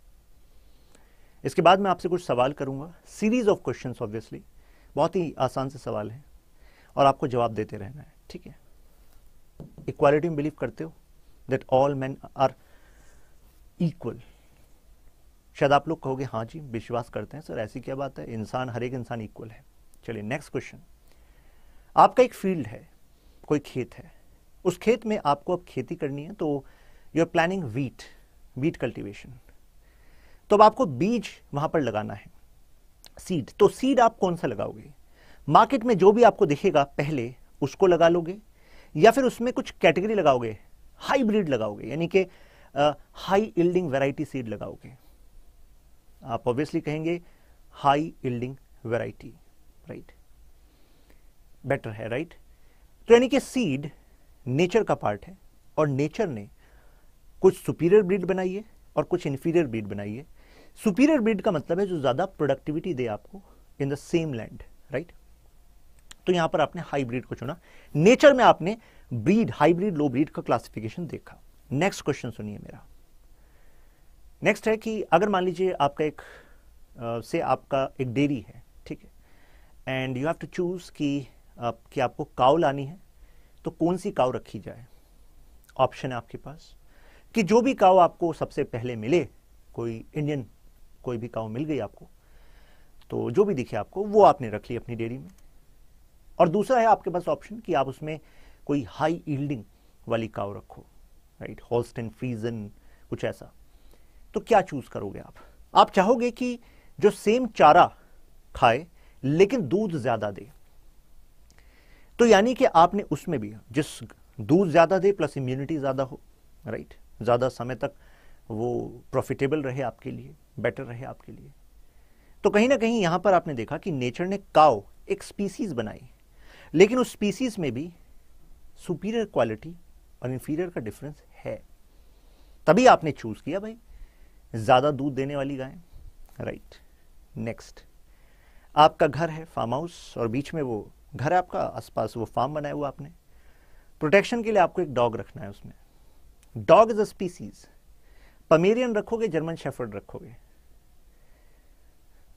इसके बाद मैं आपसे कुछ सवाल करूंगा सीरीज ऑफ क्वेश्चन ऑब्वियसली बहुत ही आसान से सवाल है और आपको जवाब देते रहना है ठीक है इक्वालिटी में बिलीव करते हो that all man are equal शायद आप लोग कहोगे हाँ जी विश्वास करते हैं सर ऐसी क्या बात है इंसान हर एक इंसान इक्वल है चलिए नेक्स्ट क्वेश्चन आपका एक फील्ड है कोई खेत है उस खेत में आपको अब खेती करनी है तो you are planning wheat wheat cultivation तो अब आपको बीज वहां पर लगाना है सीड तो सीड आप कौन सा लगाओगे मार्केट में जो भी आपको दिखेगा पहले उसको लगा लोगे या फिर उसमें कुछ कैटेगरी लगाओगे हाईब्रिड लगाओगे यानी कि हाई इल्डिंग वेराइटी सीड लगाओगे आप ऑब्वियसली कहेंगे high yielding variety right better है राइट right? तो यानी कि सीड नेचर का पार्ट है और नेचर ने कुछ सुपीरियर ब्रीड बनाई है और कुछ इन्फीरियर ब्रीड बनाई है सुपीरियर ब्रीड का मतलब है जो ज़्यादा प्रोडक्टिविटी दे आपको in the same land right तो यहां पर आपने हाईब्रिड को चुना नेचर में आपने ब्रीड हाईब्रिड लो ब्रीड का क्लासिफिकेशन देखा नेक्स्ट क्वेश्चन सुनिए मेरा नेक्स्ट है कि अगर मान लीजिए आपका एक आ, से आपका एक डेयरी है ठीक है and you have to choose कि आपको काउ लानी है तो कौन सी काव रखी जाए ऑप्शन है आपके पास कि जो भी काव आपको सबसे पहले मिले कोई इंडियन कोई भी काव मिल गई आपको तो जो भी दिखे आपको वो आपने रख ली अपनी डेयरी में और दूसरा है आपके पास ऑप्शन कि आप उसमें कोई हाई ईल्डिंग वाली काव रखो राइट हॉल्स्टन फ्रीजन कुछ ऐसा तो क्या चूज करोगे आप आप चाहोगे कि जो सेम चारा खाए लेकिन दूध ज़्यादा दे तो यानी कि आपने उसमें भी जिस दूध ज़्यादा दे प्लस इम्यूनिटी ज़्यादा हो राइट ज़्यादा समय तक वो प्रॉफिटेबल रहे आपके लिए बेटर रहे आपके लिए तो कहीं ना कहीं यहां पर आपने देखा कि नेचर ने काओ एक स्पीसीज बनाई लेकिन उस स्पीसीज में भी सुपीरियर क्वालिटी और इंफीरियर का डिफरेंस है तभी आपने चूज किया भाई ज़्यादा दूध देने वाली गाय राइट नेक्स्ट आपका घर है फार्म हाउस और बीच में वो घर है आपका आसपास वो फार्म बनाया हुआ आपने प्रोटेक्शन के लिए आपको एक डॉग रखना है उसमें dog is a species Pomeranian रखोगे जर्मन शेफर्ड रखोगे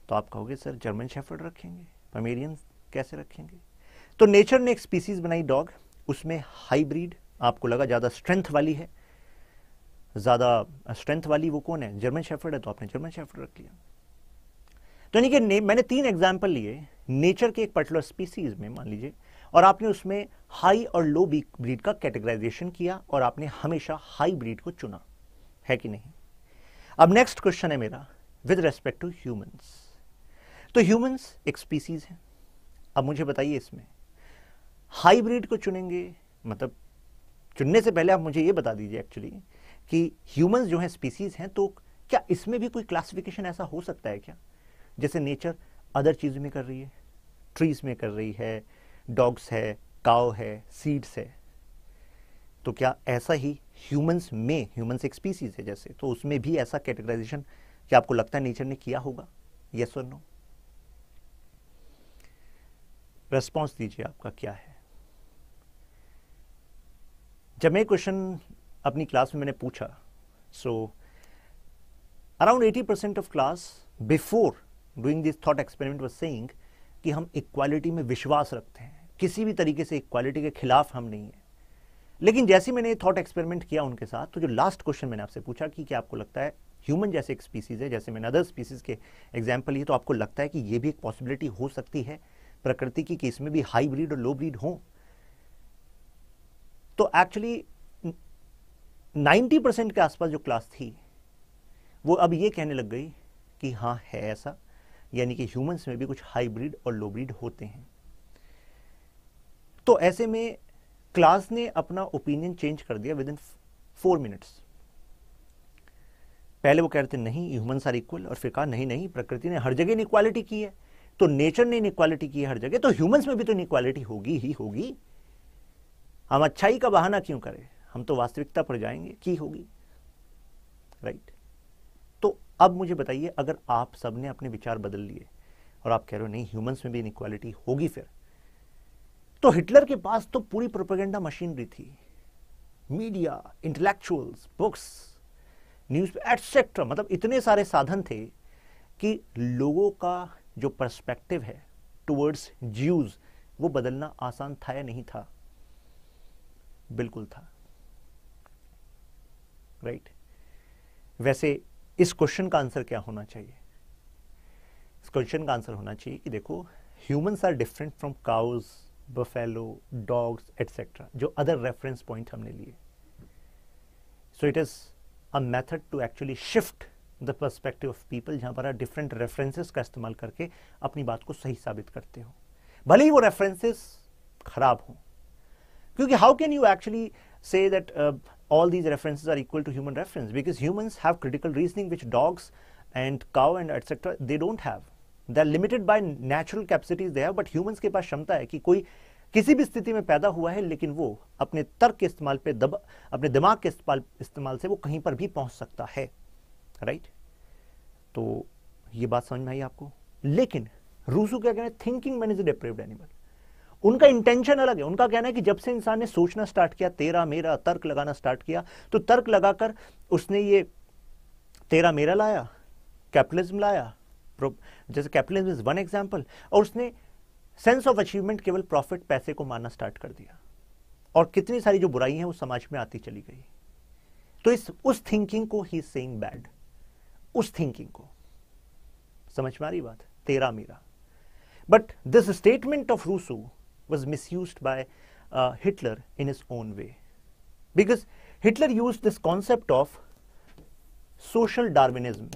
तो आप कहोगे सर जर्मन शेफर्ड रखेंगे पमेरियन कैसे रखेंगे तो नेचर ने एक स्पीसीज बनाई डॉग उसमें हाईब्रीड आपको लगा ज़्यादा स्ट्रेंथ वाली है ज़्यादा स्ट्रेंथ वाली वो कौन है जर्मन शेफर्ड है तो आपने जर्मन शेफर्ड रख लिया तो यानी कि मैंने तीन एग्जाम्पल लिए नेचर के एक पर्टिकुलर स्पीसीज में मान लीजिए और आपने उसमें हाई और लो ब्रीड का कैटेगराइजेशन किया और आपने हमेशा हाई ब्रीड को चुना है कि नहीं अब नेक्स्ट क्वेश्चन है मेरा विद रेस्पेक्ट टू ह्यूमंस तो ह्यूमंस एक स्पीसीज है अब मुझे बताइए इसमें हाई ब्रीड को चुनेंगे मतलब चुनने से पहले आप मुझे ये बता दीजिए एक्चुअली कि ह्यूमंस जो है स्पीसीज हैं तो क्या इसमें भी कोई क्लासिफिकेशन ऐसा हो सकता है क्या जैसे नेचर अदर चीज़ में कर रही है ट्रीज में कर रही है डॉग्स है काव है सीड्स है तो क्या ऐसा ही ह्यूमंस में ह्यूमंस एक स्पीसीज है जैसे तो उसमें भी ऐसा कैटेगराइजेशन क्या आपको लगता है नेचर ने किया होगा यस और नो रेस्पॉन्स दीजिए आपका क्या है जब मैं क्वेश्चन अपनी क्लास में मैंने पूछा so around eighty percent of class before doing this thought experiment was saying कि हम इक्वालिटी में विश्वास रखते हैं किसी भी तरीके से इक्वालिटी के खिलाफ हम नहीं हैं लेकिन जैसे मैंने ये थॉट एक्सपेरिमेंट किया उनके साथ तो जो लास्ट क्वेश्चन मैंने आपसे पूछा कि क्या आपको लगता है ह्यूमन जैसे एक स्पीसीज़ है जैसे मैंने अदर स्पीसीज़ के एग्जाम्पल लिए तो आपको लगता है कि ये भी एक पॉसिबिलिटी हो सकती है प्रकृति की कि इसमें भी हाई ब्रीड और लो ब्रीड हो तो एक्चुअली 90 परसेंट के आसपास जो क्लास थी वो अब ये कहने लग गई कि हाँ है ऐसा यानी कि ह्यूमंस में भी कुछ हाई और लो ब्रिड होते हैं तो ऐसे में क्लास ने अपना ओपिनियन चेंज कर दिया विद इन फोर मिनट्स पहले वो कह रहे थे नहीं ह्यूमन्स आर इक्वल और फिर कहा नहीं नहीं प्रकृति ने हर जगह इक्वालिटी की है तो नेचर ने इक्वालिटी की है हर जगह तो ह्यूमंस में भी तो इक्वालिटी होगी ही होगी हम अच्छाई का बहाना क्यों करें हम तो वास्तविकता पर जाएंगे की होगी राइट right. तो अब मुझे बताइए अगर आप सबने अपने विचार बदल लिए और आप कह रहे हो नहीं ह्यूमंस में भी इनक्वालिटी होगी फिर तो हिटलर के पास तो पूरी प्रोपेगेंडा मशीनरी थी media intellectuals books news etcetera मतलब इतने सारे साधन थे कि लोगों का जो पर्सपेक्टिव है टुवर्ड्स ज्यूज वो बदलना आसान था या नहीं था बिल्कुल था राइट right? वैसे इस क्वेश्चन का आंसर क्या होना चाहिए इस क्वेश्चन का आंसर होना चाहिए कि देखो humans are different from cows buffalo dogs etcetera जो अदर रेफरेंस पॉइंट हमने लिए so it is a method to actually shift the perspective of people जहां पर आप डिफरेंट रेफरेंसेस का इस्तेमाल करके अपनी बात को सही साबित करते हो भले ही वो रेफरेंसेस खराब हो क्योंकि how can you actually say that uh, all these references are equal to human reference because humans have critical reasoning which dogs and cow and etc they don't have they are limited by natural capacities they have but humans ke paas shamta hai ki koi किसी भी स्थिति में पैदा हुआ है लेकिन वो अपने तर्क के इस्तेमाल पे दब अपने दिमाग के इस्तेमाल इस्तेमाल से वो कहीं पर भी पहुंच सकता है राइट तो ये बात समझ में आई आपको लेकिन रूसू क्या कह रहे हैं thinking man is a depraved animal उनका इंटेंशन अलग है उनका कहना है कि जब से इंसान ने सोचना स्टार्ट किया तेरा मेरा तर्क लगाना स्टार्ट किया तो तर्क लगाकर उसने ये तेरा मेरा लाया कैपिटलिज्म लाया जैसे कैपिटलिज्म इज वन एग्जाम्पल और उसने सेंस ऑफ अचीवमेंट केवल प्रॉफिट पैसे को मानना स्टार्ट कर दिया और कितनी सारी जो बुराई है वो समाज में आती चली गई तो इस उस थिंकिंग को ही सेइंग बैड उस थिंकिंग को समझ में आ रही बात तेरा मेरा but this statement of Rousseau was misused by uh, Hitler in his own way. Because Hitler used this concept of social Darwinism.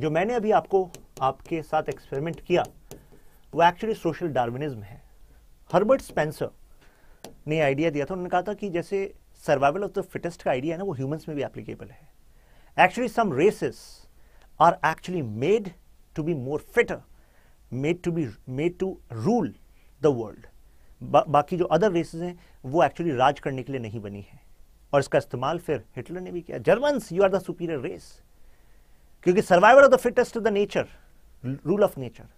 जो मैंने अभी आपको आपके साथ एक्सपेरिमेंट किया वो एक्चुअली सोशल डार्विनिज्म है हर्बर्ट स्पेंसर ने आइडिया दिया था उन्होंने कहा था कि जैसे सर्वाइवल ऑफ द फिटेस्ट का आइडिया है ना वो ह्यूमंस में भी एप्लीकेबल है actually some races are actually made to be more fitter made to be made to rule the world बाकी जो अदर रेसेस हैं वो एक्चुअली राज करने के लिए नहीं बनी है और इसका इस्तेमाल फिर हिटलर ने भी किया Germans you are the superior race क्योंकि survivor of the fittest the nature rule of nature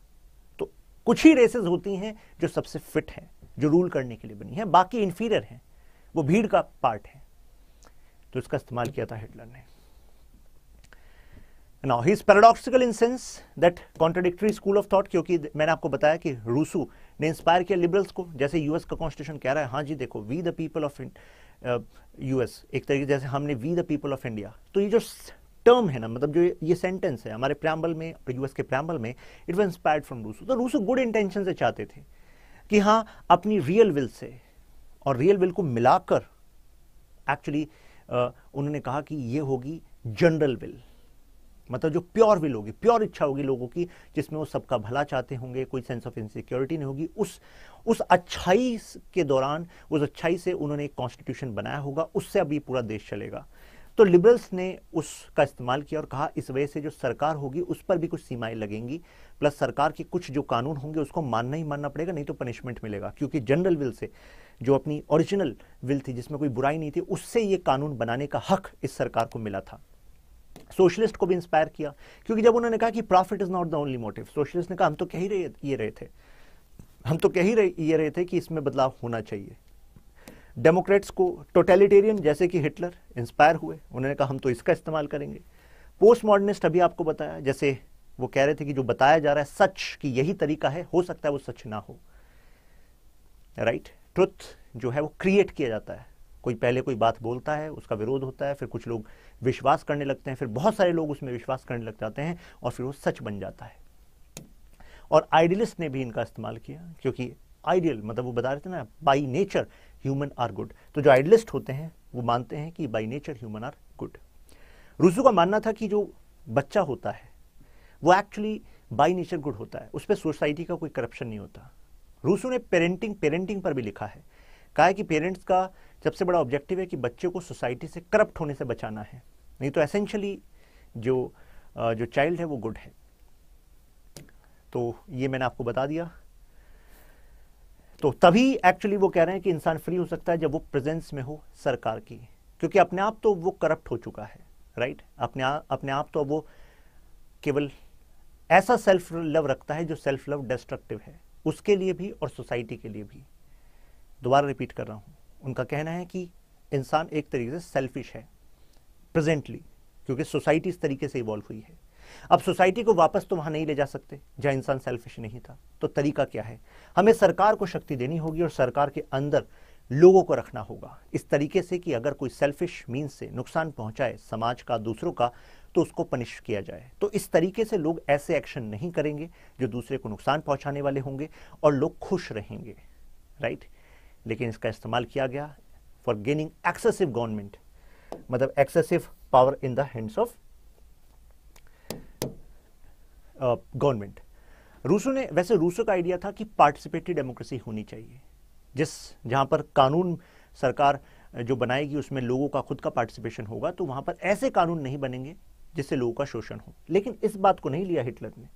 तो कुछ ही रेसेस होती हैं जो सबसे फिट हैं जो रूल करने के लिए बनी है बाकी इन्फीरियर हैं वो भीड़ का पार्ट है तो इसका इस्तेमाल किया था हिटलर ने now he is paradoxical in sense that contradictory school of thought क्योंकि मैंने आपको बताया कि रूसू ने इंस्पायर किया लिबरल्स को जैसे यूएस का कॉन्स्टिट्यूशन कह रहा है हाँ जी देखो we the people of US एक तरीके जैसे हमने we the people of India तो ये जो टर्म है ना मतलब जो ये सेंटेंस है हमारे प्रैम्बल में और यूएस के प्रैम्बल में it was inspired from Rousseau तो रूसू गुड इंटेंशन से चाहते थे कि हाँ अपनी रियल विल से और रियल विल को मिलाकर एक्चुअली uh, उन्होंने कहा कि ये होगी जनरल विल मतलब जो प्योर विल होगी प्योर इच्छा होगी लोगों की जिसमें वो सबका भला चाहते होंगे कोई सेंस ऑफ इनसिक्योरिटी नहीं होगी उस उस अच्छाई के दौरान उस अच्छाई से उन्होंने एक कॉन्स्टिट्यूशन बनाया होगा उससे अभी पूरा देश चलेगा तो लिबरल्स ने उसका इस्तेमाल किया और कहा इस वजह से जो सरकार होगी उस पर भी कुछ सीमाएं लगेंगी प्लस सरकार के कुछ जो कानून होंगे उसको मानना ही मानना पड़ेगा नहीं तो पनिशमेंट मिलेगा क्योंकि जनरल विल से जो अपनी ओरिजिनल विल थी जिसमें कोई बुराई नहीं थी उससे ये कानून बनाने का हक इस सरकार को मिला था सोशलिस्ट को भी इंस्पायर किया क्योंकि जब उन्होंने कहा कि profit is not the only motive socialist ने कहा हम तो कह ही रहे ये रहे थे हम तो कह ही रहे ये रहे थे कि इसमें बदलाव होना चाहिए डेमोक्रेट्स को टोटेलिटेरियन जैसे कि हिटलर इंस्पायर हुए उन्होंने कहा हम तो इसका इस्तेमाल करेंगे पोस्ट मॉडर्निस्ट अभी आपको बताया जैसे वो कह रहे थे कि जो बताया जा रहा है सच कि यही तरीका है हो सकता है वो सच ना हो राइट right? ट्रुथ जो है वो क्रिएट किया जाता है कोई पहले कोई बात बोलता है उसका विरोध होता है फिर कुछ लोग विश्वास करने लगते हैं फिर बहुत सारे लोग उसमें विश्वास करने लग जाते हैं और फिर वो सच बन जाता है और आइडियलिस्ट ने भी इनका इस्तेमाल किया क्योंकि आइडियल मतलब वो बता रहे थे ना by nature human are good तो जो आइडियलिस्ट होते हैं वो मानते हैं कि by nature human are good Rousseau का मानना था कि जो बच्चा होता है वो एक्चुअली बाई नेचर गुड होता है उस पर सोसाइटी का कोई करप्शन नहीं होता रूसू ने पेरेंटिंग पेरेंटिंग पर भी लिखा है कहा है कि पेरेंट्स का सबसे बड़ा ऑब्जेक्टिव है कि बच्चे को सोसाइटी से करप्ट होने से बचाना है नहीं तो एसेंशली जो जो चाइल्ड है वो गुड है तो ये मैंने आपको बता दिया तो तभी एक्चुअली वो कह रहे हैं कि इंसान फ्री हो सकता है जब वो प्रेजेंस में हो सरकार की क्योंकि अपने आप तो वो करप्ट हो चुका है राइट अपने आ, अपने आप तो वो केवल ऐसा सेल्फ लव रखता है जो सेल्फ लव डिस्ट्रक्टिव है उसके लिए भी और सोसाइटी के लिए भी दोबारा रिपीट कर रहा हूं उनका कहना है कि इंसान एक तरीके से सेल्फिश है प्रेजेंटली क्योंकि सोसाइटी इस तरीके से इवॉल्व हुई है अब सोसाइटी को वापस तो वहां नहीं ले जा सकते जहां इंसान सेल्फिश नहीं था तो तरीका क्या है हमें सरकार को शक्ति देनी होगी और सरकार के अंदर लोगों को रखना होगा इस तरीके से कि अगर कोई सेल्फिश मीन से नुकसान पहुंचाए समाज का दूसरों का तो उसको पनिश किया जाए तो इस तरीके से लोग ऐसे एक्शन नहीं करेंगे जो दूसरे को नुकसान पहुंचाने वाले होंगे और लोग खुश रहेंगे राइट लेकिन इसका इस्तेमाल किया गया फॉर गेनिंग एक्सेसिव गवर्नमेंट मतलब excessive power in the hands of government Rousseau ने वैसे रूसो का आइडिया था कि पार्टिसिपेटरी डेमोक्रेसी होनी चाहिए जिस जहां पर कानून सरकार uh, जो बनाएगी उसमें लोगों का खुद का पार्टिसिपेशन होगा तो वहां पर ऐसे कानून नहीं बनेंगे जिससे लोगों का शोषण हो लेकिन इस बात को नहीं लिया हिटलर ने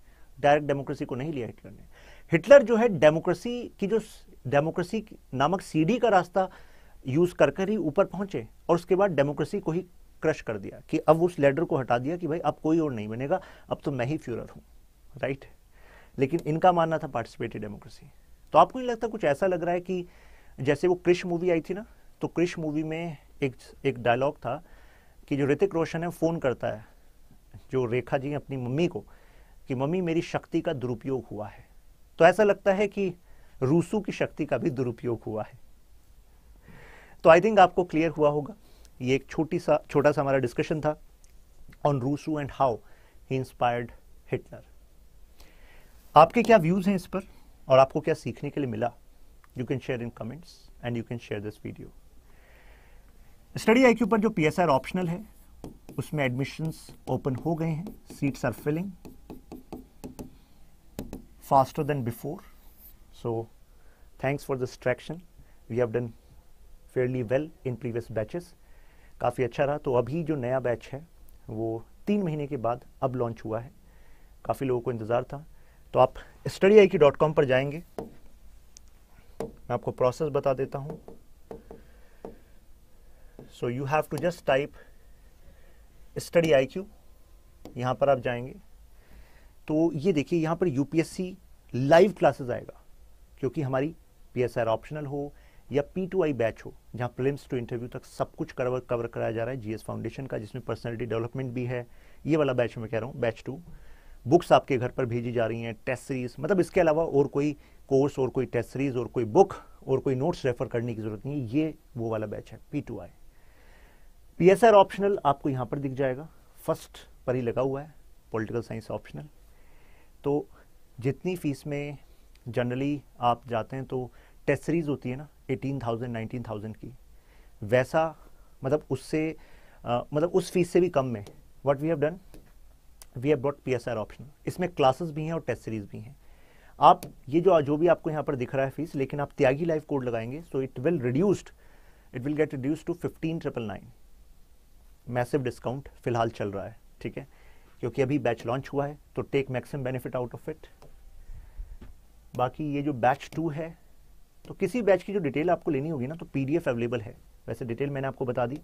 डायरेक्ट डेमोक्रेसी को नहीं लिया हिटलर ने हिटलर जो है डेमोक्रेसी की जो डेमोक्रेसी नामक सीढ़ी का रास्ता यूज कर कर ही ऊपर पहुंचे और उसके बाद डेमोक्रेसी को ही क्रश कर दिया कि अब उस लेडर को हटा दिया कि भाई अब कोई और नहीं बनेगा अब तो मैं ही फ्यूरर हूँ राइट लेकिन इनका मानना था पार्टिसिपेटरी डेमोक्रेसी तो आपको नहीं लगता कुछ ऐसा लग रहा है कि जैसे वो क्रिश मूवी आई थी ना तो क्रिश मूवी में एक एक डायलॉग था कि जो ऋतिक रोशन है फ़ोन करता है जो रेखा जी अपनी मम्मी को कि मम्मी मेरी शक्ति का दुरुपयोग हुआ है तो ऐसा लगता है कि रूसू की शक्ति का भी दुरुपयोग हुआ है तो आई थिंक आपको क्लियर हुआ होगा ये एक छोटी सा छोटा सा हमारा डिस्कशन था on Rousseau and how he inspired Hitler आपके क्या व्यूज़ हैं इस पर और आपको क्या सीखने के लिए मिला you can share in comments and you can share this video study I पर जो पी ऑप्शनल है उसमें एडमिशंस ओपन हो गए हैं seats are filling faster than before So thanks for this traction. We have done fairly well in previous batches. काफ़ी अच्छा रहा तो अभी जो नया बैच है वो तीन महीने के बाद अब लॉन्च हुआ है काफ़ी लोगों को इंतज़ार था तो आप स्टडी आई की डॉट कॉम पर जाएंगे मैं आपको प्रोसेस बता देता हूँ so you have to just type study I Q यहाँ पर आप जाएंगे तो ये देखिए यहाँ पर यूपीएससी लाइव क्लासेस आएगा क्योंकि हमारी पी ऑप्शनल हो या पी टू आई बैच हो जहाँ प्रिलिम्स टू इंटरव्यू तक सब कुछ कवर कवर कराया जा रहा है जीएस फाउंडेशन का जिसमें पर्सनैलिटी डेवलपमेंट भी है ये वाला बैच मैं कह रहा हूँ बैच टू बुक्स आपके घर पर भेजी जा रही हैं टेस्ट सीरीज मतलब इसके अलावा और कोई कोर्स और कोई टेस्ट सीरीज और कोई बुक और कोई नोट्स रेफर करने की जरूरत नहीं है ये वो वाला बैच है P two I P S R optional आपको यहाँ पर दिख जाएगा फर्स्ट पर ही लगा हुआ है पॉलिटिकल साइंस ऑप्शनल तो जितनी फीस में जनरली आप जाते हैं तो टेस्ट सीरीज़ होती है ना एटीन थाउजेंड नाइनटीन थाउजेंड की वैसा मतलब उससे आ, मतलब उस फीस से भी कम में what we have done we have brought P S R option इसमें क्लासेस भी हैं और टेस्ट सीरीज भी हैं आप ये जो जो भी आपको यहाँ पर दिख रहा है फीस लेकिन आप त्यागी लाइफ कोड लगाएंगे so it will reduced it will get reduce to fifteen triple nine massive discount फिलहाल चल रहा है ठीक है क्योंकि अभी बैच लॉन्च हुआ है तो take maximum benefit out of it बाकी ये जो बैच टू है तो किसी बैच की जो डिटेल आपको लेनी होगी ना तो पीडीएफ अवेलेबल है वैसे डिटेल मैंने आपको बता दी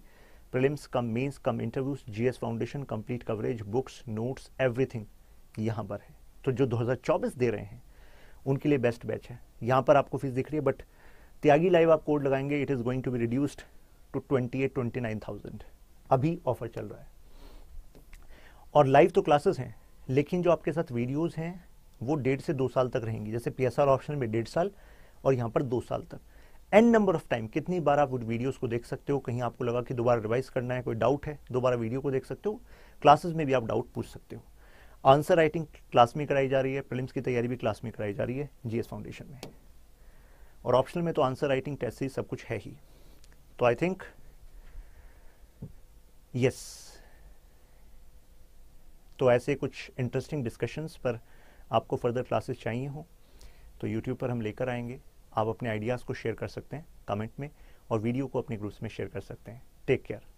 prelims cum mains cum interviews GS foundation complete coverage books notes everything यहाँ पर है तो जो 2024 दे रहे हैं उनके लिए बेस्ट बैच है यहाँ पर आपको फीस दिख रही है बट त्यागी लाइव आप कोड लगाएंगे it is going to be reduced to twenty eight twenty nine thousand अभी ऑफर चल रहा है और लाइव तो क्लासेस हैं लेकिन जो आपके साथ वीडियोज़ हैं वो डेढ़ से दो साल तक रहेंगी जैसे पी ऑप्शन में डेढ़ साल और यहाँ पर दो साल तक एन नंबर ऑफ टाइम कितनी बार आप वीडियोस को देख सकते हो कहीं आपको लगा कि दोबारा रिवाइज करना है कोई डाउट है दोबारा वीडियो को देख सकते हो क्लासेस में भी आप डाउट पूछ सकते हो आंसर राइटिंग क्लास में कराई जा रही है प्रिलिम्स की तैयारी भी क्लास में कराई जा रही है जीएस फाउंडेशन में और ऑप्शनल में तो आंसर राइटिंग टेस्ट से सब कुछ है ही तो आई थिंक यस तो ऐसे कुछ इंटरेस्टिंग डिस्कशंस पर आपको फर्दर क्लासेस चाहिए हों तो यूट्यूब पर हम लेकर आएंगे आप अपने आइडियाज़ को शेयर कर सकते हैं कमेंट में और वीडियो को अपने ग्रुप्स में शेयर कर सकते हैं टेक केयर